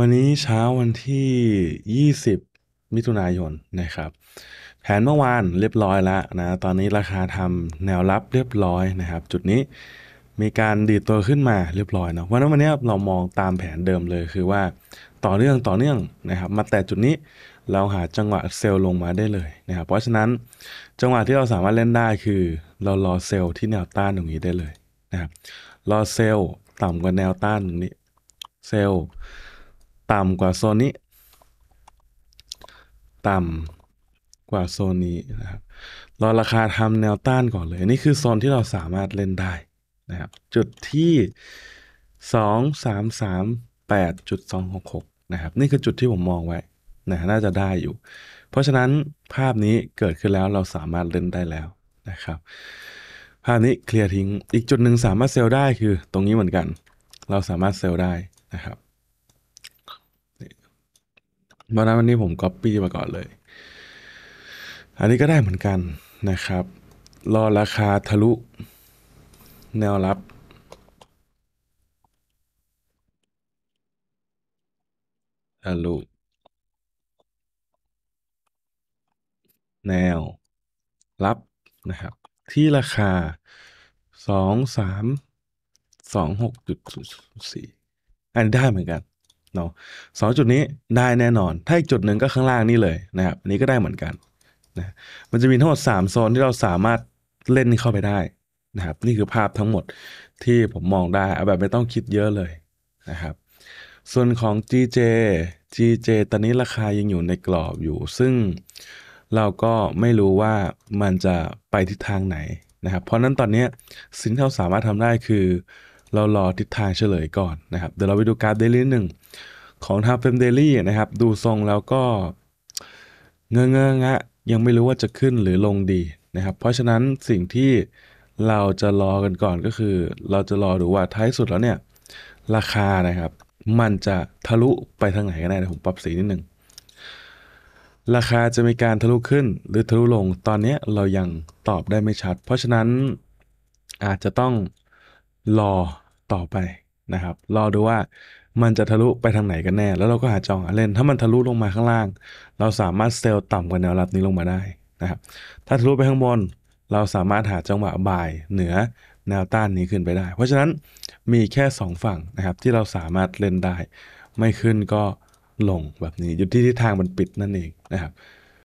วันนี้เช้าวันที่ 20 มิถุนายนนะครับ แผนเมื่อวานเรียบร้อยแล้วนะตอนนี้ราคาทำแนวรับเรียบร้อยนะครับ จุดนี้มีการดีดตัวขึ้นมาเรียบร้อยเนาะวันนั้นวันนี้เรามองตามแผนเดิมเลย คือว่าต่อเนื่องต่อเนื่องนะครับ มาแต่จุดนี้เราหาจังหวะเซลล์ลงมาได้เลยนะครับเพราะฉะนั้นจังหวะที่เราสามารถเล่นได้คือเรารอเซลล์ที่แนวต้านตรงนี้ได้เลยนะครับรอเซลล์ต่ำกว่าแนวต้านตรงนี้เซลล์ต่ำกว่าโซนนี้ ต่ำกว่าโซนนี้นะครับ เราราคาทำแนวต้านก่อนเลย นี่คือโซนที่เราสามารถเล่นได้นะครับ จุดที่ 2338.266นะครับ นี่คือจุดที่ผมมองไว้นะน่าจะได้อยู่ เพราะฉะนั้นภาพนี้เกิดขึ้นแล้วเราสามารถเล่นได้แล้วนะครับ ภาพนี้เคลียร์ทิ้ง อีกจุดหนึ่งสามารถเซลล์ได้คือตรงนี้เหมือนกัน เราสามารถเซลล์ได้นะครับเพราะนั้นวันนี้ผมก๊อปปี้มาก่อนเลย อันนี้ก็ได้เหมือนกันนะครับ รอราคาทะลุ แนวรับทะลุแนว รับนะครับ ที่ราคาสองสามสองหกจุดสี่อันได้เหมือนกันเนาะสองจุดนี้ได้แน่นอน ถ้าอีกจุดหนึ่งก็ข้างล่างนี่เลยนะครับอันนี้ก็ได้เหมือนกันนะมันจะมีทั้งหมด3โซนที่เราสามารถเล่นเข้าไปได้นะครับนี่คือภาพทั้งหมดที่ผมมองได้เอาแบบไม่ต้องคิดเยอะเลยนะครับส่วนของ GJ GJ ตอนนี้ราคายังอยู่ในกรอบอยู่ ซึ่งเราก็ไม่รู้ว่ามันจะไปทิศทางไหนนะครับเพราะนั้นตอนนี้สิ่งที่เราสามารถทำได้คือเรารอทิศทางเฉลยก่อนนะครับเดี๋ยวเราไปดูกราฟเดลี่หนึ่งของทาเฟมเดลี่นะครับดูทรงแล้วก็เงอะเงอะงะยังไม่รู้ว่าจะขึ้นหรือลงดีนะครับเพราะฉะนั้นสิ่งที่เราจะรอกันก่อนก็คือ เราจะรอดูว่าท้ายสุดแล้วเนี่ยราคานะครับ มันจะทะลุไปทางไหนกันแน่ผมปรับสีนิดหนึ่งราคาจะมีการทะลุขึ้น หรือทะลุลงตอนนี้เรายังตอบได้ไม่ชัดเพราะฉะนั้นอาจจะต้องรอต่อไปนะครับ รอดูว่ามันจะทะลุไปทางไหนกันแน่ แล้วเราก็หาจองเล่น ถ้ามันทะลุลงมาข้างล่าง เราสามารถเซลล์ต่ำกว่าแนวรับนี้ลงมาได้นะครับ ถ้าทะลุไปข้างบน เราสามารถหาจังหวะบ่ายเหนือแนวต้านนี้ขึ้นไปได้ เพราะฉะนั้นมีแค่ 2 ฝั่งนะครับที่เราสามารถเล่นได้ ไม่ขึ้นก็ลงแบบนี้อยู่ที่ทิศทางมันปิดนั่นเองนะครับ